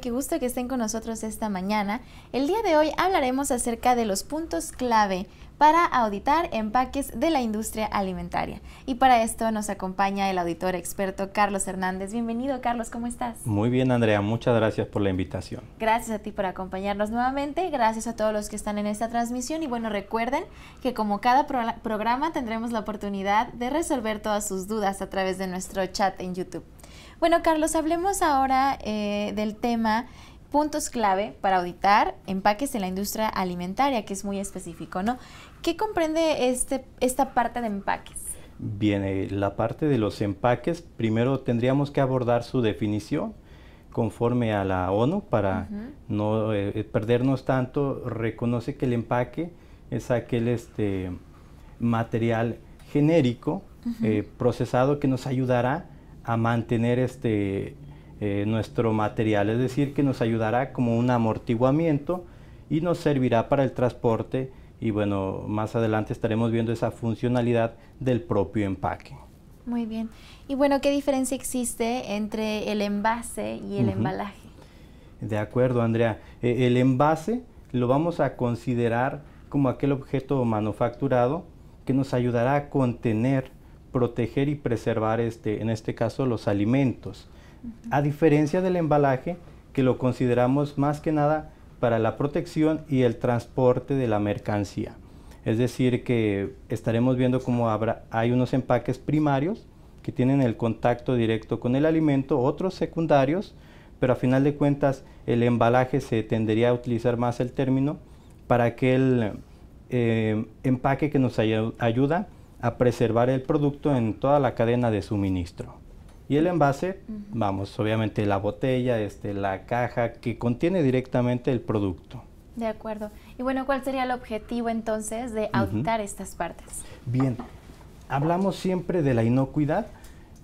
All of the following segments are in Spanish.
qué gusto que estén con nosotros esta mañana. El día de hoy hablaremos acerca de los puntos clave para auditar empaques de la industria alimentaria. Y para esto nos acompaña el auditor experto Carlos Hernández. Bienvenido Carlos, ¿cómo estás? Muy bien Andrea, muchas gracias por la invitación. Gracias a ti por acompañarnos nuevamente, gracias a todos los que están en esta transmisión y bueno, recuerden que como cada programa tendremos la oportunidad de resolver todas sus dudas a través de nuestro chat en YouTube. Bueno, Carlos, hablemos ahora eh, del tema puntos clave para auditar empaques en la industria alimentaria, que es muy específico, ¿no? ¿Qué comprende este, esta parte de empaques? Bien, eh, la parte de los empaques, primero tendríamos que abordar su definición conforme a la ONU para no eh, perdernos tanto. Reconoce que el empaque es aquel este, material genérico procesado que nos ayudará a mantener este, eh, nuestro material, es decir, que nos ayudará como un amortiguamiento y nos servirá para el transporte y bueno, más adelante estaremos viendo esa funcionalidad del propio empaque. Muy bien. Y bueno, ¿qué diferencia existe entre el envase y el embalaje? De acuerdo, Andrea. E, el envase lo vamos a considerar como aquel objeto manufacturado que nos ayudará a contener proteger y preservar, este, en este caso, los alimentos. A diferencia del embalaje, que lo consideramos más que nada para la protección y el transporte de la mercancía. Es decir, que estaremos viendo cómo hay unos empaques primarios que tienen el contacto directo con el alimento, otros secundarios, pero a final de cuentas el embalaje se tendería a utilizar más el término para aquel eh, empaque que nos ayuda a preservar el producto en toda la cadena de suministro. Y el envase, vamos, obviamente la botella, este, la caja que contiene directamente el producto. De acuerdo. Y bueno, ¿cuál sería el objetivo entonces de auditar estas partes? Bien, hablamos siempre de la inocuidad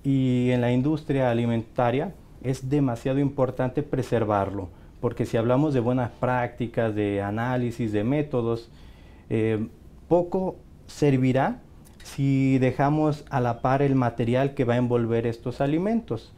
y en la industria alimentaria es demasiado importante preservarlo, porque si hablamos de buenas prácticas, de análisis, de métodos, eh, poco servirá si dejamos a la par el material que va a envolver estos alimentos.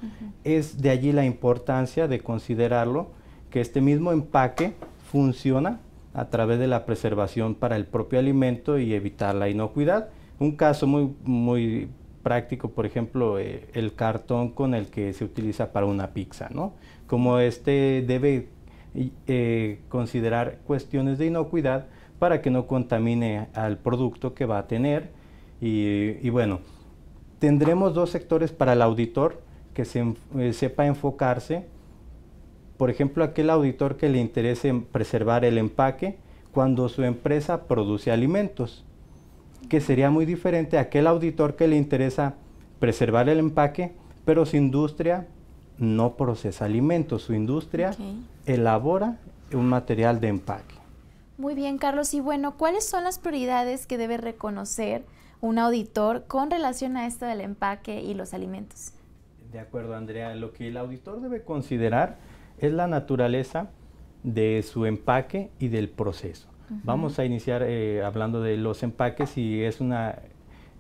Es de allí la importancia de considerarlo que este mismo empaque funciona a través de la preservación para el propio alimento y evitar la inocuidad. Un caso muy, práctico, por ejemplo, eh, el cartón con el que se utiliza para una pizza, ¿no? Como este debe eh, considerar cuestiones de inocuidad para que no contamine al producto que va a tener y, bueno, tendremos dos sectores para el auditor que se, eh, sepa enfocarse. Por ejemplo, aquel auditor que le interese preservar el empaque cuando su empresa produce alimentos, que sería muy diferente a aquel auditor que le interesa preservar el empaque, pero su industria no procesa alimentos, su industria elabora un material de empaque. Muy bien, Carlos. Y bueno, ¿cuáles son las prioridades que debe reconocer un auditor con relación a esto del empaque y los alimentos. De acuerdo, Andrea. Lo que el auditor debe considerar es la naturaleza de su empaque y del proceso. Vamos a iniciar eh, hablando de los empaques, si es un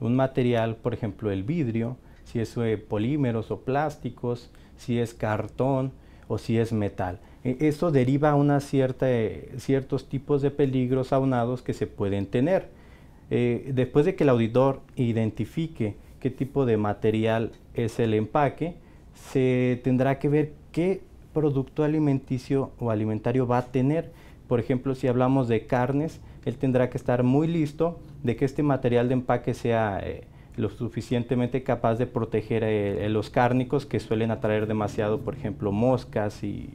material, por ejemplo, el vidrio, si es eh, polímeros o plásticos, si es cartón o si es metal. E, eso deriva a eh, ciertos tipos de peligros aunados que se pueden tener eh, después de que el auditor identifique qué tipo de material es el empaque, se tendrá que ver qué producto alimenticio o alimentario va a tener. Por ejemplo, si hablamos de carnes, él tendrá que estar muy listo de que este material de empaque sea eh, lo suficientemente capaz de proteger eh, los cárnicos que suelen atraer demasiado, por ejemplo, moscas y,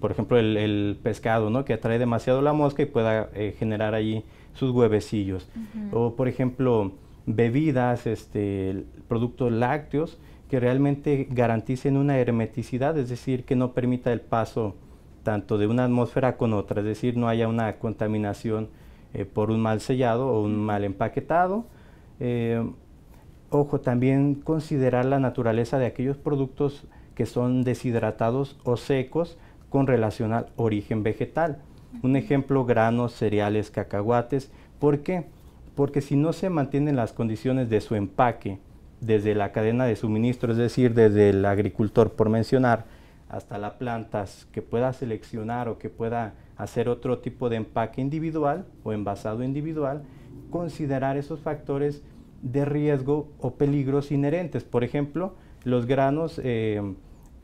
por ejemplo, el, pescado, ¿no? que atrae demasiado la mosca y pueda generar allí sus huevecillos. O por ejemplo, bebidas, este, productos lácteos que realmente garanticen una hermeticidad, es decir, que no permita el paso tanto de una atmósfera con otra, es decir, no haya una contaminación eh, por un mal sellado o un mal empaquetado. Eh, ojo, también considerar la naturaleza de aquellos productos que son deshidratados o secos con relación al origen vegetal. Un ejemplo, granos, cereales, cacahuates. ¿Por qué? Porque si no se mantienen las condiciones de su empaque desde la cadena de suministro, es decir, desde el agricultor, por mencionar, hasta las plantas, que pueda seleccionar o que pueda hacer otro tipo de empaque individual o envasado individual, considerar esos factores de riesgo o peligros inherentes. Por ejemplo, los granos eh,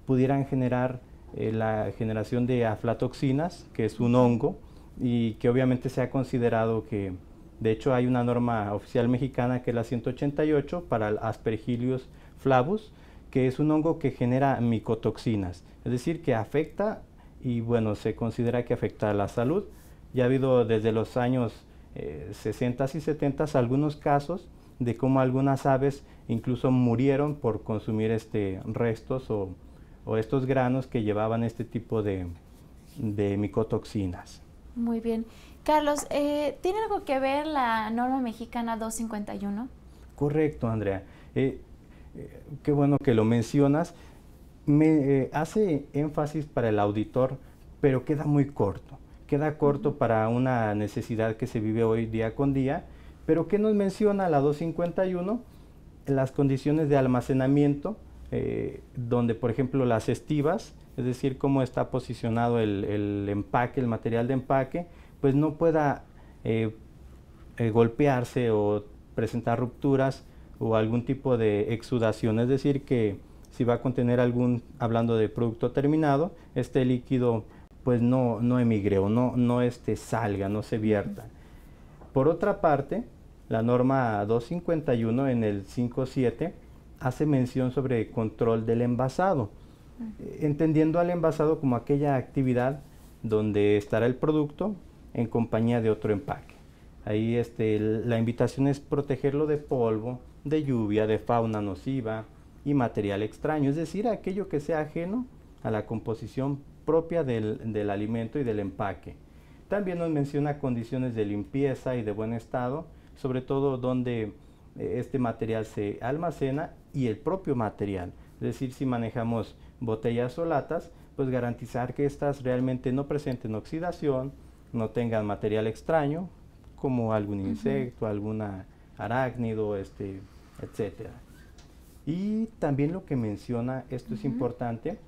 pudieran generar eh, la generación de aflatoxinas, que es un hongo, y que obviamente se ha considerado que, de hecho hay una norma oficial mexicana que es la 188 para el aspergillus flavus, que es un hongo que genera micotoxinas, es decir, que afecta y bueno, se considera que afecta a la salud. Ya ha habido desde los años 60 eh, y 70 algunos casos de cómo algunas aves incluso murieron por consumir este restos o o estos granos que llevaban este tipo de, micotoxinas. Muy bien. Carlos, eh, ¿tiene algo que ver la norma mexicana 251? Correcto, Andrea. Eh, eh, qué bueno que lo mencionas. Me hace énfasis para el auditor, pero queda muy corto. Queda corto para una necesidad que se vive hoy día con día. Pero ¿qué nos menciona la 251? Las condiciones de almacenamiento, eh, donde por ejemplo las estivas, es decir, cómo está posicionado el, empaque, el material de empaque, pues no pueda eh, eh, golpearse o presentar rupturas o algún tipo de exudación, es decir, que si va a contener algún, hablando de producto terminado, este líquido pues no, no emigre o no, no este salga, no se vierta. Por otra parte, la norma 251 en el 57 hace mención sobre control del envasado, entendiendo al envasado como aquella actividad donde estará el producto en compañía de otro empaque. Ahí este, la invitación es protegerlo de polvo, de lluvia, de fauna nociva y material extraño, es decir, aquello que sea ajeno a la composición propia del, del alimento y del empaque. También nos menciona condiciones de limpieza y de buen estado, sobre todo donde este material se almacena y el propio material. Es decir, si manejamos botellas o latas, pues garantizar que estas realmente no presenten oxidación, no tengan material extraño, como algún insecto, alguna arácnido, este, etc. Y también lo que menciona, esto es importante,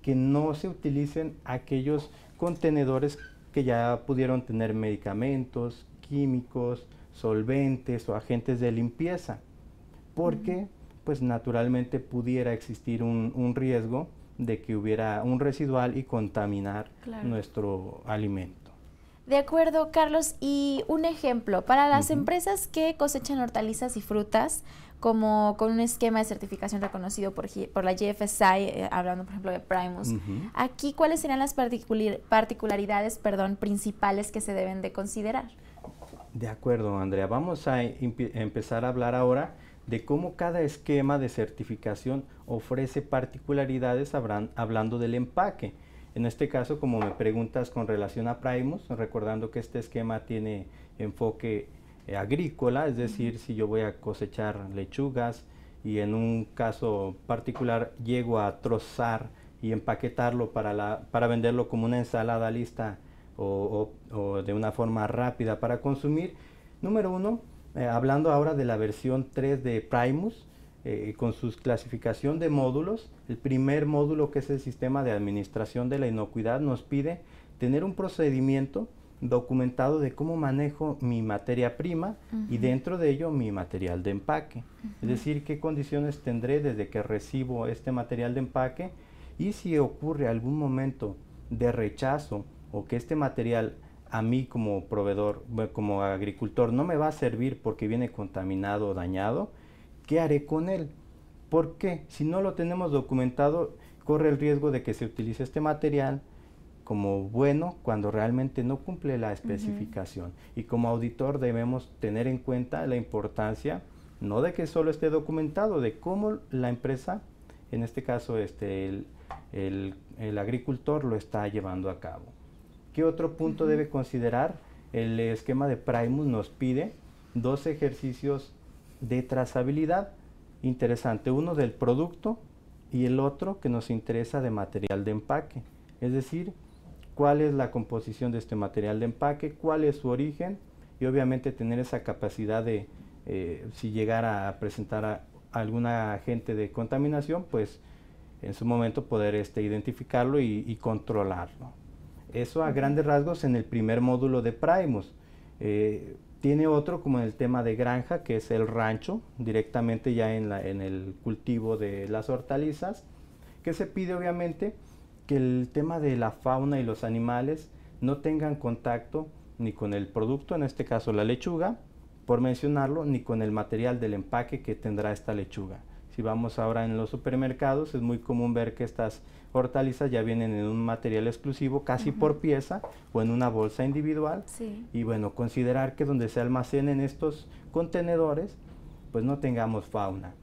que no se utilicen aquellos contenedores que ya pudieron tener medicamentos, químicos, solventes o agentes de limpieza, porque pues naturalmente pudiera existir un, riesgo de que hubiera un residual y contaminar nuestro alimento. De acuerdo, Carlos. Y un ejemplo, para las empresas que cosechan hortalizas y frutas, como con un esquema de certificación reconocido por, la GFSI, eh, hablando por ejemplo de Primus. Aquí, ¿cuáles serían las particularidades perdón, principales que se deben de considerar? De acuerdo, Andrea. Vamos a empezar a hablar ahora de cómo cada esquema de certificación ofrece particularidades hablando del empaque. En este caso, como me preguntas con relación a Primus, recordando que este esquema tiene enfoque eh, agrícola, es decir, si yo voy a cosechar lechugas y en un caso particular llego a trozar y empaquetarlo para, para venderlo como una ensalada lista o, de una forma rápida para consumir. Número uno, eh, hablando ahora de la versión 3 de Primus, eh, con su clasificación de módulos, el primer módulo que es el sistema de administración de la inocuidad nos pide tener un procedimiento documentado de cómo manejo mi materia prima y dentro de ello mi material de empaque. Es decir, qué condiciones tendré desde que recibo este material de empaque y si ocurre algún momento de rechazo o que este material a mí como proveedor, como agricultor, no me va a servir porque viene contaminado o dañado, ¿qué haré con él? ¿Por qué? Si no lo tenemos documentado, corre el riesgo de que se utilice este material como bueno cuando realmente no cumple la especificación. Y como auditor debemos tener en cuenta la importancia, no de que solo esté documentado, de cómo la empresa, en este caso este, el agricultor, lo está llevando a cabo. ¿Qué otro punto debe considerar? El esquema de Primus nos pide dos ejercicios de trazabilidad interesante, uno del producto y el otro que nos interesa de material de empaque, es decir, cuál es la composición de este material de empaque, cuál es su origen y obviamente tener esa capacidad de, eh, si llegara a presentar a alguna agente de contaminación, pues en su momento poder este, identificarlo y controlarlo. Eso a grandes rasgos en el primer módulo de Primus. Eh, tiene otro como en el tema de granja, que es el rancho, directamente ya en el cultivo de las hortalizas, que se pide obviamente que el tema de la fauna y los animales no tengan contacto ni con el producto, en este caso la lechuga, por mencionarlo, ni con el material del empaque que tendrá esta lechuga. Si vamos ahora en los supermercados, es muy común ver que estas hortalizas ya vienen en un material exclusivo, casi por pieza o en una bolsa individual. Y bueno, considerar que donde se almacenen estos contenedores, pues no tengamos fauna.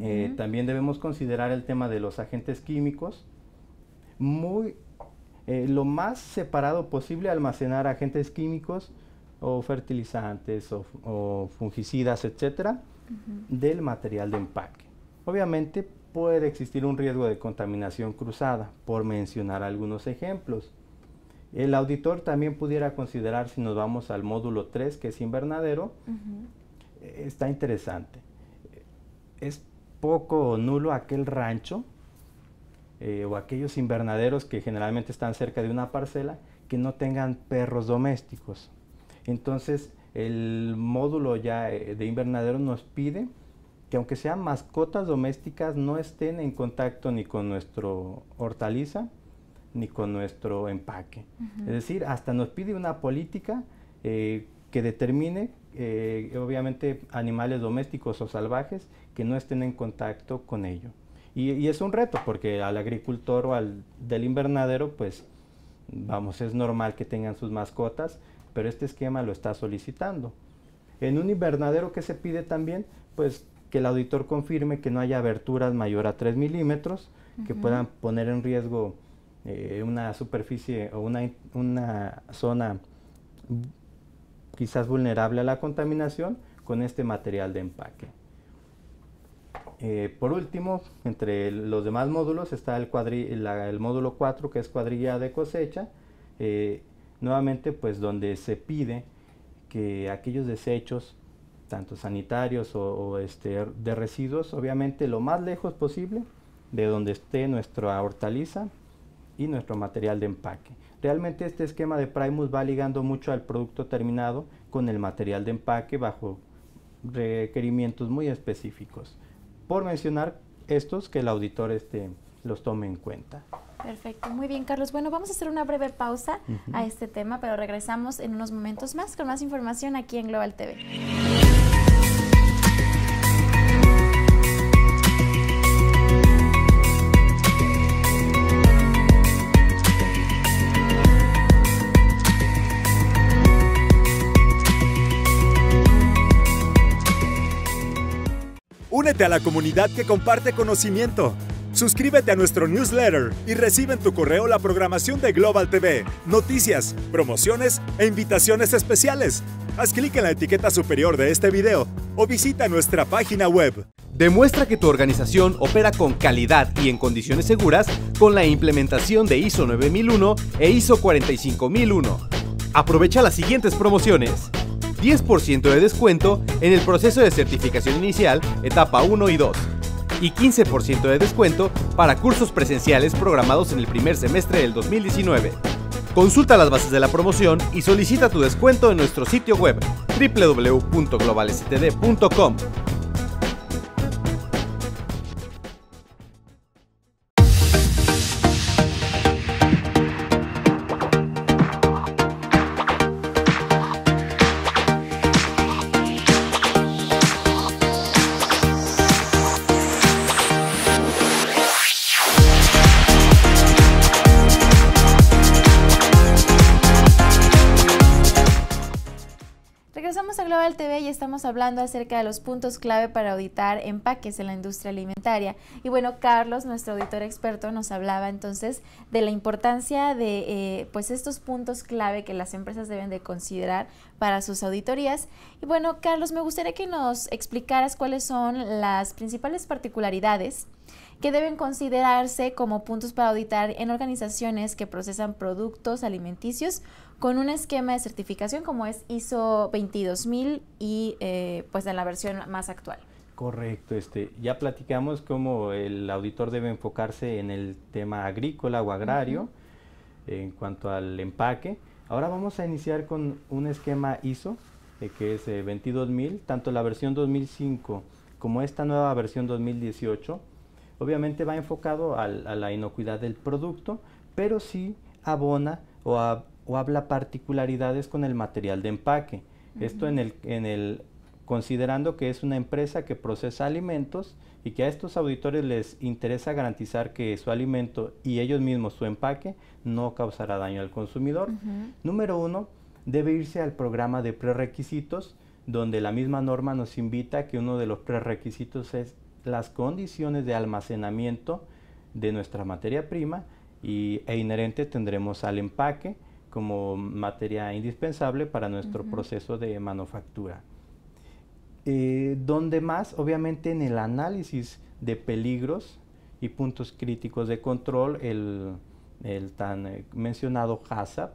Eh, también debemos considerar el tema de los agentes químicos. Muy, eh, lo más separado posible almacenar agentes químicos o fertilizantes o, o fungicidas, etcétera, del material de empaque. Obviamente puede existir un riesgo de contaminación cruzada, por mencionar algunos ejemplos. El auditor también pudiera considerar, si nos vamos al módulo 3, que es invernadero, está interesante. Es poco o nulo aquel rancho eh, o aquellos invernaderos que generalmente están cerca de una parcela que no tengan perros domésticos. Entonces, el módulo ya eh, de invernadero nos pide que aunque sean mascotas domésticas no estén en contacto ni con nuestro hortaliza ni con nuestro empaque. Es decir, hasta nos pide una política eh, que determine, eh, obviamente, animales domésticos o salvajes que no estén en contacto con ello. Y, y, es un reto, porque al agricultor o al del invernadero, pues, vamos, es normal que tengan sus mascotas, pero este esquema lo está solicitando. En un invernadero que se pide también, pues que el auditor confirme que no haya aberturas mayor a 3 milímetros, que puedan poner en riesgo eh, una superficie o una, zona quizás vulnerable a la contaminación con este material de empaque. Eh, por último, entre los demás módulos está el, el módulo 4 que es cuadrilla de cosecha, eh, nuevamente pues donde se pide que aquellos desechos, tanto sanitarios o, este, de residuos, obviamente lo más lejos posible de donde esté nuestra hortaliza y nuestro material de empaque. Realmente este esquema de Primus va ligando mucho al producto terminado con el material de empaque bajo requerimientos muy específicos. Por mencionar estos que el auditor este, los tome en cuenta. Perfecto, muy bien Carlos. Bueno, vamos a hacer una breve pausa a este tema, pero regresamos en unos momentos más con más información aquí en Global TV. a la comunidad que comparte conocimiento. Suscríbete a nuestro newsletter y recibe en tu correo la programación de Global TV, noticias, promociones e invitaciones especiales. Haz clic en la etiqueta superior de este video o visita nuestra página web. Demuestra que tu organización opera con calidad y en condiciones seguras con la implementación de ISO 9001 e ISO 45001. Aprovecha las siguientes promociones. 10% de descuento en el proceso de certificación inicial, etapa 1 y 2, y 15% de descuento para cursos presenciales programados en el primer semestre del 2019. Consulta las bases de la promoción y solicita tu descuento en nuestro sitio web www.globalstd.com. estamos hablando acerca de los puntos clave para auditar empaques en la industria alimentaria. Y bueno, Carlos, nuestro auditor experto, nos hablaba entonces de la importancia de eh, pues estos puntos clave que las empresas deben de considerar para sus auditorías. Y bueno, Carlos, me gustaría que nos explicaras cuáles son las principales particularidades que deben considerarse como puntos para auditar en organizaciones que procesan productos alimenticios con un esquema de certificación como es ISO 22000 y eh, pues en la versión más actual. Correcto, este, ya platicamos cómo el auditor debe enfocarse en el tema agrícola o agrario en cuanto al empaque. Ahora vamos a iniciar con un esquema ISO eh, que es 22000, eh, tanto la versión 2005 como esta nueva versión 2018 obviamente va enfocado a, la inocuidad del producto, pero sí abona o, habla particularidades con el material de empaque. Esto en el, considerando que es una empresa que procesa alimentos y que a estos auditores les interesa garantizar que su alimento y ellos mismos su empaque no causará daño al consumidor. Número uno, debe irse al programa de prerequisitos, donde la misma norma nos invita que uno de los prerequisitos es las condiciones de almacenamiento de nuestra materia prima y, e inherente tendremos al empaque como materia indispensable para nuestro proceso de manufactura. Eh, donde más, obviamente, en el análisis de peligros y puntos críticos de control, el, tan eh, mencionado HACCP,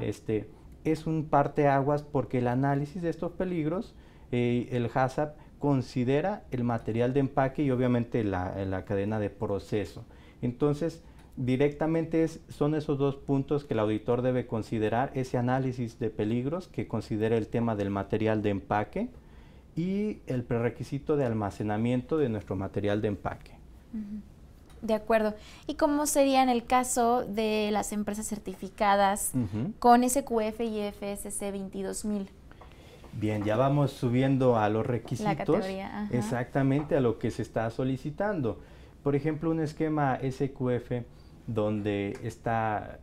este, es un parteaguas porque el análisis de estos peligros, eh, el HACCP considera el material de empaque y obviamente la, cadena de proceso. Entonces, directamente son esos dos puntos que el auditor debe considerar, ese análisis de peligros que considera el tema del material de empaque y el prerequisito de almacenamiento de nuestro material de empaque. De acuerdo. ¿Y cómo sería en el caso de las empresas certificadas con SQF y FSC 22000? Bien, ya vamos subiendo a los requisitos. exactamente a lo que se está solicitando. Por ejemplo, un esquema SQF donde está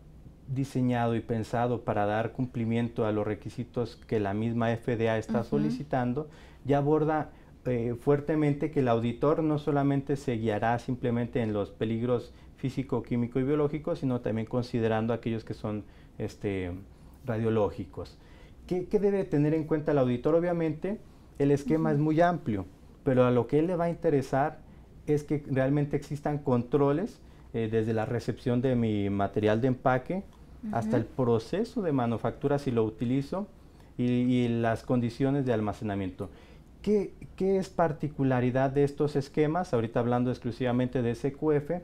diseñado y pensado para dar cumplimiento a los requisitos que la misma FDA está solicitando, ya aborda eh, fuertemente que el auditor no solamente se guiará simplemente en los peligros físico, químico y biológico, sino también considerando aquellos que son este, radiológicos. ¿Qué, debe tener en cuenta el auditor? Obviamente, el esquema es muy amplio, pero a lo que él le va a interesar es que realmente existan controles eh, desde la recepción de mi material de empaque hasta el proceso de manufactura si lo utilizo y, las condiciones de almacenamiento. ¿Qué, ¿Qué, es particularidad de estos esquemas? Ahorita hablando exclusivamente de SQF,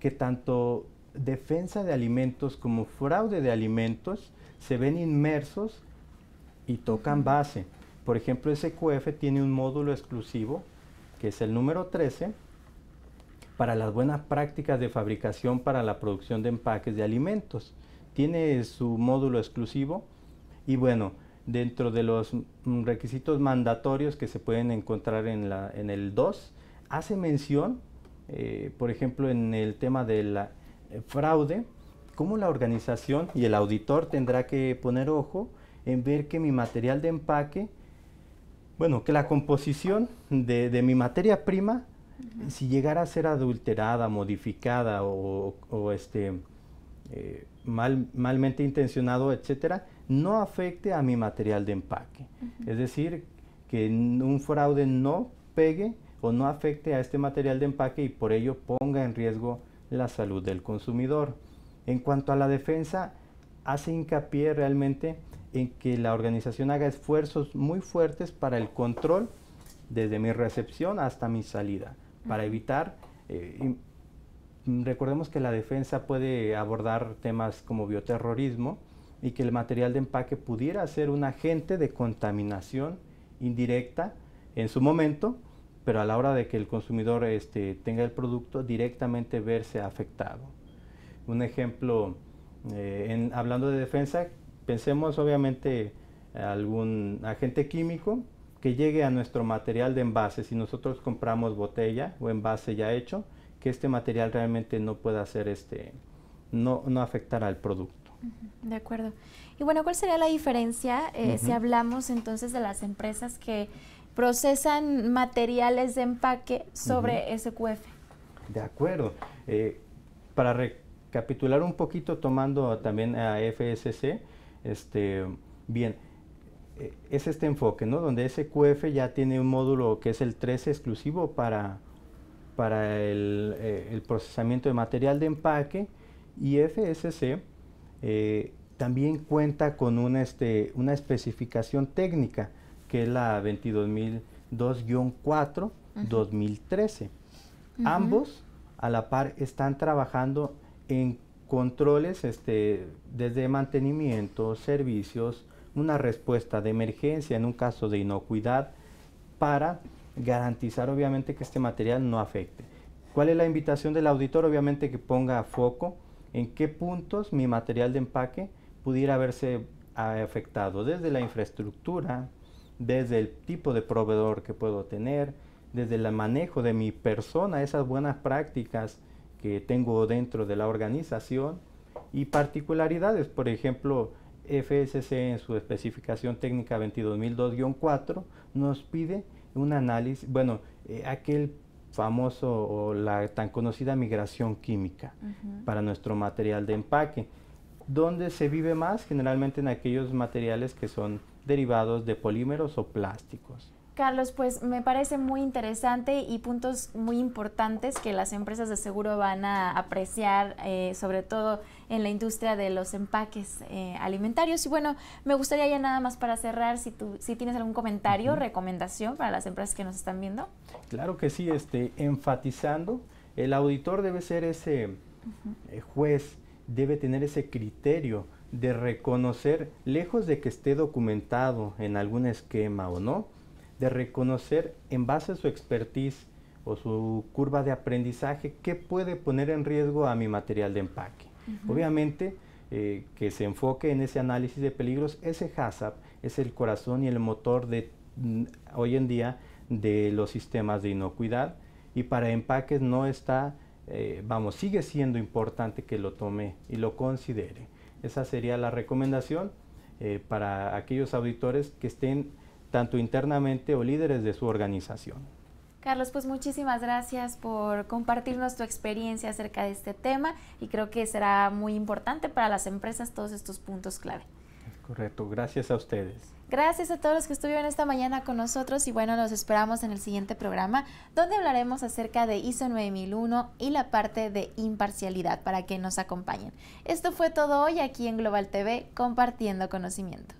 que tanto defensa de alimentos como fraude de alimentos se ven inmersos y tocan base. Por ejemplo, SQF tiene un módulo exclusivo, que es el número 13, para las buenas prácticas de fabricación para la producción de empaques de alimentos. Tiene su módulo exclusivo y bueno, dentro de los requisitos mandatorios que se pueden encontrar en, la, en el 2, hace mención, eh, por ejemplo, en el tema del la eh, fraude, cómo la organización y el auditor tendrá que poner ojo en ver que mi material de empaque, bueno, que la composición de, mi materia prima, si llegara a ser adulterada, modificada o, o este, eh, mal, malmente intencionado, etcétera, no afecte a mi material de empaque. Es decir, que un fraude no pegue o no afecte a este material de empaque y por ello ponga en riesgo la salud del consumidor. En cuanto a la defensa, hace hincapié realmente en que la organización haga esfuerzos muy fuertes para el control desde mi recepción hasta mi salida, para evitar... Eh, recordemos que la defensa puede abordar temas como bioterrorismo y que el material de empaque pudiera ser un agente de contaminación indirecta en su momento, pero a la hora de que el consumidor este, tenga el producto directamente verse afectado. Un ejemplo, eh, en, hablando de defensa, pensemos obviamente algún agente químico que llegue a nuestro material de envase. Si nosotros compramos botella o envase ya hecho, que este material realmente no pueda hacer este, no, no afectar al producto. De acuerdo. Y bueno, ¿cuál sería la diferencia eh, si hablamos entonces de las empresas que procesan materiales de empaque sobre ese SQF? De acuerdo. Eh, para recapitular un poquito, tomando también a FSC, este, bien, eh, es este enfoque, ¿no? Donde SQF ya tiene un módulo que es el 13 exclusivo para, para eh, el, procesamiento de material de empaque y FSC eh, también cuenta con una, este, una especificación técnica que es la 22002-4 2013. Ambos a la par están trabajando en controles este, desde mantenimiento, servicios, una respuesta de emergencia en un caso de inocuidad para garantizar obviamente que este material no afecte. ¿Cuál es la invitación del auditor? Obviamente que ponga foco en qué puntos mi material de empaque pudiera haberse ah, afectado, desde la infraestructura, desde el tipo de proveedor que puedo tener, desde el manejo de mi persona, esas buenas prácticas que tengo dentro de la organización y particularidades, por ejemplo, FSC en su especificación técnica 22002-4 nos pide un análisis, bueno, eh, aquel famoso o la tan conocida migración química para nuestro material de empaque, donde se vive más generalmente en aquellos materiales que son derivados de polímeros o plásticos. Carlos, pues me parece muy interesante y puntos muy importantes que las empresas de seguro van a apreciar, eh, sobre todo en la industria de los empaques eh, alimentarios. Y bueno, me gustaría ya nada más para cerrar, si, tú, si tienes algún comentario, recomendación para las empresas que nos están viendo. Claro que sí, este, enfatizando, el auditor debe ser ese eh, juez, debe tener ese criterio de reconocer, lejos de que esté documentado en algún esquema o no, de reconocer en base a su expertise o su curva de aprendizaje qué puede poner en riesgo a mi material de empaque. Obviamente eh, que se enfoque en ese análisis de peligros, ese HACCP es el corazón y el motor de mm, hoy en día de los sistemas de inocuidad y para empaques no está, eh, vamos, sigue siendo importante que lo tome y lo considere. Esa sería la recomendación eh, para aquellos auditores que estén tanto internamente o líderes de su organización. Carlos, pues muchísimas gracias por compartirnos tu experiencia acerca de este tema y creo que será muy importante para las empresas todos estos puntos clave. Es correcto, gracias a ustedes. Gracias a todos los que estuvieron esta mañana con nosotros y bueno, los esperamos en el siguiente programa donde hablaremos acerca de ISO 9001 y la parte de imparcialidad para que nos acompañen. Esto fue todo hoy aquí en Global TV compartiendo conocimiento.